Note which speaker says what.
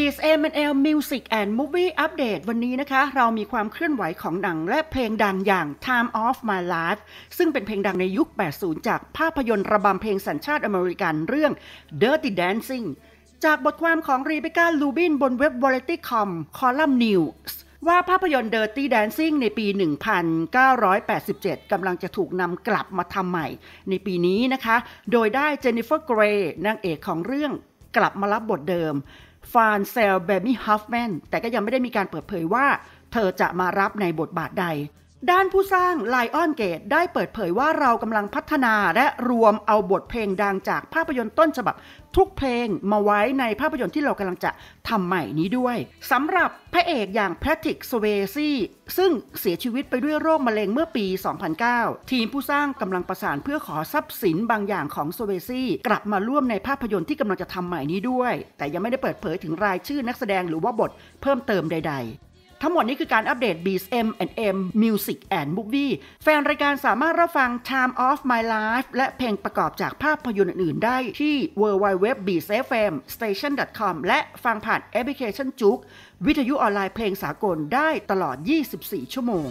Speaker 1: b s m l Music and Movie Update วันนี้นะคะ เรามีความเคลื่อนไหวของหนังและเพลงดังอย่าง Time of My Life ซึ่งเป็นเพลงดังในยุค 80 จากภาพยนตร์ระบำเพลงสัญชาติอเมริกันเรื่อง Dirty Dancing จากบทความของรีเบคก้า ลูบินบนเว็บ variety.com คอลัมน์ News ว่าภาพยนตร์ Dirty Dancing ในปี 1987 กำลังจะถูกนำกลับมาทำใหม่ ในปีนี้นะคะ โดยได้เจนนิเฟอร์ เกรย์นางเอกของเรื่องกลับมารับบทเดิมฟานเซลเบมี่ฮัฟแมนแต่ก็ยังไม่ได้มีการเปิดเผยว่า เธอจะมารับในบทบาทใดด้านผู้สร้างไลออนเกตได้เปิดเผยว่าเรากำลังพัฒนา และรวมเอาบทเพลงดังจากภาพยนตร์ต้นฉบับทุกเพลง มาไว้ในภาพยนตร์ที่เรากำลังจะทำใหม่นี้ด้วย สำหรับพระเอกอย่างแพทริกสเวซี่ซึ่งเสียชีวิตไปด้วยโรคมะเร็งเมื่อปี 2009 ทีมผู้สร้างกำลังประสานเพื่อขอทรัพย์สินบางอย่างของสเวซี่กลับมาร่วมในภาพยนตร์ที่กำลังจะทำใหม่นี้ด้วย แต่ยังไม่ได้เปิดเผยถึงรายชื่อนักแสดงหรือว่าบทเพิ่มเติมใดทั้งหมดนี้คือการอัปเดต Beats M M Music and Movie แฟนรายการสามารถรับฟัง Time of My Life และเพลงประกอบจากภาพพยนตร์อื่นๆ ได้ที่ www.beatsfmstation.com และฟังผ่านแอปพลิเคชันจุกวิทยุออนไลน์เพลงสากลได้ตลอด 24 ชั่วโมง